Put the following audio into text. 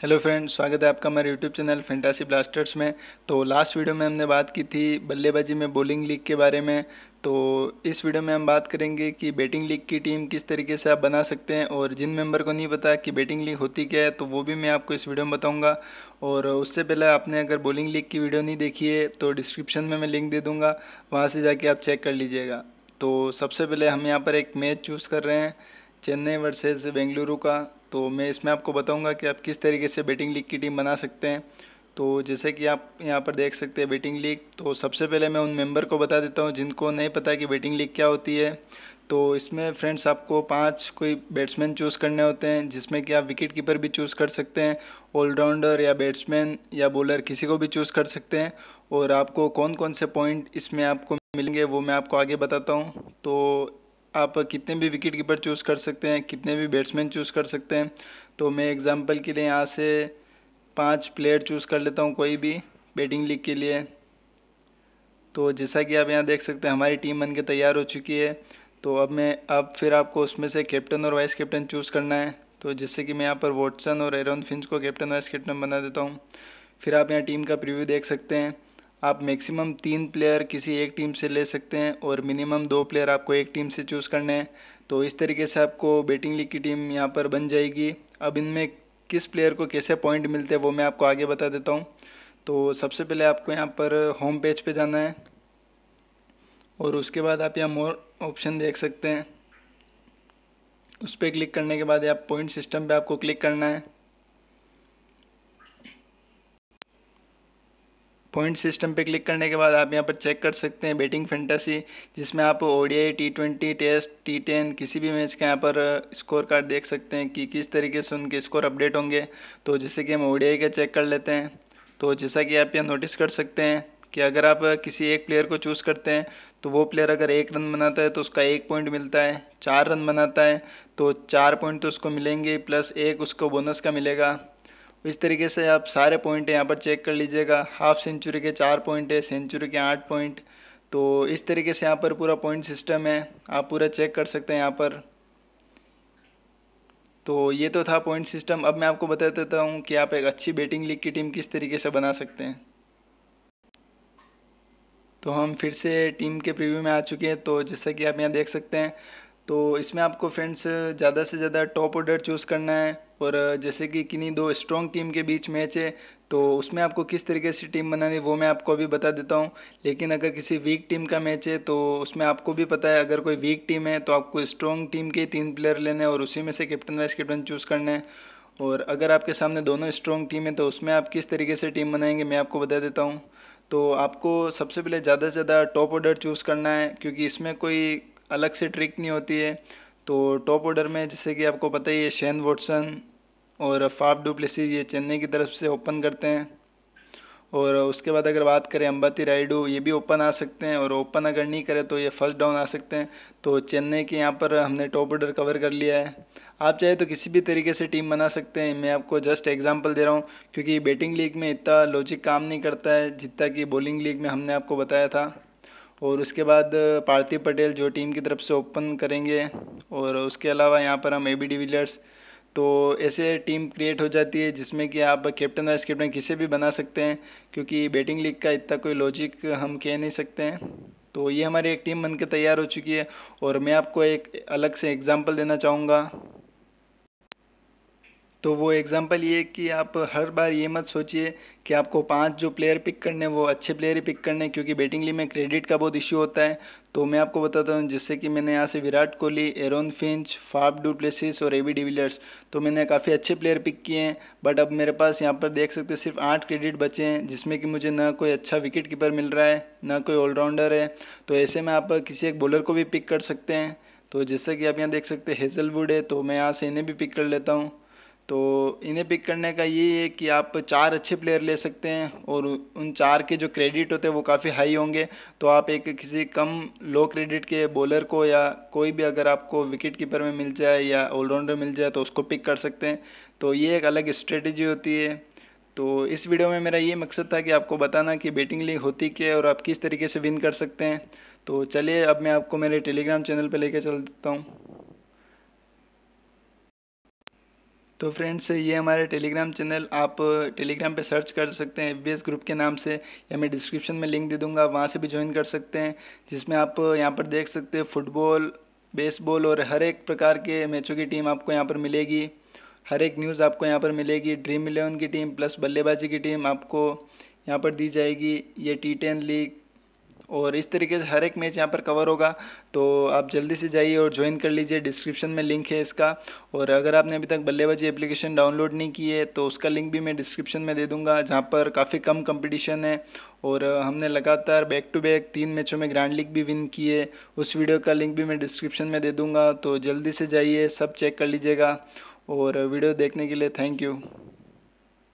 hello friends स्वागत है आपका हमारे यूट्यूब चैनल फेंटासी ब्लास्टर्स में तो लास्ट वीडियो में हमने बात की थी बल्लेबाजी में बॉलिंग लीग के बारे में तो इस वीडियो में हम बात करेंगे कि बैटिंग लीग की टीम किस तरीके से आप बना सकते हैं और जिन मेंबर को नहीं पता कि बैटिंग लीग होती क्या है तो वो भी मैं आपको इस वीडियो में बताऊँगा और उससे पहले आपने अगर बॉलिंग लीग की वीडियो नहीं देखी है तो डिस्क्रिप्शन में मैं लिंक दे दूँगा वहाँ से जाके आप चेक कर लीजिएगा तो सबसे पहले हम यहाँ पर एक मैच चूज़ कर रहे हैं चेन्नई वर्सेज बेंगलुरु का तो मैं इसमें आपको बताऊंगा कि आप किस तरीके से बेटिंग लीग की टीम बना सकते हैं तो जैसे कि आप यहाँ पर देख सकते हैं बेटिंग लीग तो सबसे पहले मैं उन मेंबर को बता देता हूँ जिनको नहीं पता कि बेटिंग लीग क्या होती है तो इसमें फ्रेंड्स आपको पांच कोई बैट्समैन चूज़ करने होते हैं जिसमें कि आप विकेट कीपर भी चूज़ कर सकते हैं ऑलराउंडर या बैट्समैन या बॉलर किसी को भी चूज़ कर सकते हैं और आपको कौन कौन से पॉइंट इसमें आपको मिलेंगे वो मैं आपको आगे बताता हूँ तो आप कितने भी विकेट कीपर चूज़ कर सकते हैं कितने भी बैट्समैन चूज़ कर सकते हैं तो मैं एग्ज़ाम्पल के लिए यहाँ से पांच प्लेयर चूज़ कर लेता हूँ कोई भी बैटिंग लीग के लिए तो जैसा कि आप यहाँ देख सकते हैं हमारी टीम बन के तैयार हो चुकी है तो अब मैं अब फिर आपको उसमें से कैप्टन और वाइस कैप्टन चूज़ करना है तो जैसे कि मैं यहाँ पर वॉटसन और एरोन फिंच को कैप्टन वाइस कैप्टन बना देता हूँ फिर आप यहाँ टीम का प्रिव्यू देख सकते हैं आप मैक्सिमम तीन प्लेयर किसी एक टीम से ले सकते हैं और मिनिमम दो प्लेयर आपको एक टीम से चूज़ करने हैं तो इस तरीके से आपको बैटिंग लीग की टीम यहाँ पर बन जाएगी अब इनमें किस प्लेयर को कैसे पॉइंट मिलते हैं वो मैं आपको आगे बता देता हूँ तो सबसे पहले आपको यहाँ पर होम पेज पे जाना है और उसके बाद आप यहाँ मोर ऑप्शन देख सकते हैं उस पर क्लिक करने के बाद आप पॉइंट सिस्टम पर आपको क्लिक करना है पॉइंट सिस्टम पे क्लिक करने के बाद आप यहाँ पर चेक कर सकते हैं बेटिंग फेंटासी जिसमें आप O I T twenty test T ten किसी भी मैच का यहाँ पर स्कोर uh, कार्ड देख सकते हैं कि किस तरीके से उनके स्कोर अपडेट होंगे तो जैसे कि हम ओ डी का चेक कर लेते हैं तो जैसा कि आप यहाँ नोटिस कर सकते हैं कि अगर आप uh, किसी एक प्लेयर को चूज़ करते हैं तो वो प्लेयर अगर एक रन बनाता है तो उसका एक पॉइंट मिलता है चार रन बनाता है तो चार पॉइंट तो उसको मिलेंगे प्लस एक उसको बोनस का मिलेगा इस तरीके से आप सारे पॉइंट यहाँ पर चेक कर लीजिएगा हाफ सेंचुरी के चार पॉइंट है सेंचुरी के आठ पॉइंट तो इस तरीके से यहाँ पर पूरा पॉइंट सिस्टम है आप पूरा चेक कर सकते हैं यहाँ पर तो ये तो था पॉइंट सिस्टम अब मैं आपको बता देता हूँ कि आप एक अच्छी बैटिंग लीग की टीम किस तरीके से बना सकते हैं तो हम फिर से टीम के प्रीव्यू में आ चुके हैं तो जैसा कि आप यहाँ देख सकते हैं तो इसमें आपको फ्रेंड्स ज़्यादा से ज़्यादा टॉप ऑर्डर चूज़ करना है और जैसे कि किन्हीं दो स्ट्रॉन्ग टीम के बीच मैच है तो उसमें आपको किस तरीके से टीम बनानी है वो मैं आपको अभी बता देता हूँ लेकिन अगर किसी वीक टीम का मैच है तो उसमें आपको भी पता है अगर कोई वीक टीम है तो आपको स्ट्रॉन्ग टीम के तीन प्लेयर लेने और उसी में से कैप्टन वाइस कैप्टन चूज़ करना है और अगर आपके सामने दोनों स्ट्रॉन्ग टीम है तो उसमें आप किस तरीके से टीम बनाएंगे मैं आपको बता देता हूँ तो आपको सबसे पहले ज़्यादा से ज़्यादा टॉप ऑर्डर चूज़ करना है क्योंकि इसमें कोई अलग से ट्रिक नहीं होती है तो टॉप ऑर्डर में जैसे कि आपको पता ही है शेन वॉटसन और फाफ डुप्लेसी ये चेन्नई की तरफ से ओपन करते हैं और उसके बाद अगर बात करें अंबाती राइडू ये भी ओपन आ सकते हैं और ओपन अगर नहीं करें तो ये फर्स्ट डाउन आ सकते हैं तो चेन्नई के यहाँ पर हमने टॉप ऑर्डर कवर कर लिया है आप चाहे तो किसी भी तरीके से टीम बना सकते हैं मैं आपको जस्ट एग्जांपल दे रहा हूँ क्योंकि बैटिंग लीग में इतना लॉजिक काम नहीं करता है जितना कि बॉलिंग लीग में हमने आपको बताया था और उसके बाद पार्थिव पटेल जो टीम की तरफ से ओपन करेंगे और उसके अलावा यहाँ पर हम ए बी डिविलियर्स तो ऐसे टीम क्रिएट हो जाती है जिसमें कि आप कैप्टन वाइस कैप्टन किसे भी बना सकते हैं क्योंकि बैटिंग लीग का इतना कोई लॉजिक हम कह नहीं सकते हैं तो ये हमारी एक टीम बन तैयार हो चुकी है और मैं आपको एक अलग से एग्ज़ाम्पल देना चाहूँगा तो वो एग्ज़ाम्पल ये कि आप हर बार ये मत सोचिए कि आपको पांच जो प्लेयर पिक करने वो अच्छे प्लेयर ही पिक करने क्योंकि बैटिंगली में क्रेडिट का बहुत इश्यू होता है तो मैं आपको बताता हूँ जिससे कि मैंने यहाँ से Virat Kohli Aaron Finch Faf du Plessis और एवी डिविलियर्स तो मैंने काफ़ी अच्छे प्लेयर पिक किए हैं बट अब मेरे पास यहाँ पर देख सकते सिर्फ आठ क्रेडिट बचे हैं जिसमें कि मुझे ना कोई अच्छा विकेट कीपर मिल रहा है ना कोई ऑलराउंडर है तो ऐसे में आप किसी एक बॉलर को भी पिक कर सकते हैं तो जैसे कि आप यहाँ देख सकते हैं हेजलवुड है तो मैं यहाँ से इन्हें भी पिक कर लेता हूँ तो इन्हें पिक करने का ये है कि आप चार अच्छे प्लेयर ले सकते हैं और उन चार के जो क्रेडिट होते हैं वो काफ़ी हाई होंगे तो आप एक किसी कम लो क्रेडिट के बॉलर को या कोई भी अगर आपको विकेट कीपर में मिल जाए या ऑलराउंडर मिल जाए तो उसको पिक कर सकते हैं तो ये एक अलग स्ट्रेटजी होती है तो इस वीडियो में मेरा ये मकसद था कि आपको बताना कि बेटिंग लीग होती क्या है और आप किस तरीके से विन कर सकते हैं तो चलिए अब मैं आपको मेरे टेलीग्राम चैनल पर कर चल देता हूँ तो फ्रेंड्स ये हमारे टेलीग्राम चैनल आप टेलीग्राम पे सर्च कर सकते हैं एफ ग्रुप के नाम से या मैं डिस्क्रिप्शन में लिंक दे दूंगा वहाँ से भी ज्वाइन कर सकते हैं जिसमें आप यहाँ पर देख सकते हैं फुटबॉल बेसबॉल और हर एक प्रकार के मैचों की टीम आपको यहाँ पर मिलेगी हर एक न्यूज़ आपको यहाँ पर मिलेगी ड्रीम इलेवन की टीम प्लस बल्लेबाजी की टीम आपको यहाँ पर दी जाएगी ये टी टेन लीग और इस तरीके से हर एक मैच यहाँ पर कवर होगा तो आप जल्दी से जाइए और ज्वाइन कर लीजिए डिस्क्रिप्शन में लिंक है इसका और अगर आपने अभी तक बल्लेबाजी एप्लीकेशन डाउनलोड नहीं की है तो उसका लिंक भी मैं डिस्क्रिप्शन में दे दूँगा जहाँ पर काफ़ी कम कंपटीशन है और हमने लगातार बैक टू बैक तीन मैचों में ग्रैंड लीग भी विन की है उस वीडियो का लिंक भी मैं डिस्क्रिप्शन में दे दूँगा तो जल्दी से जाइए सब चेक कर लीजिएगा और वीडियो देखने के लिए थैंक यू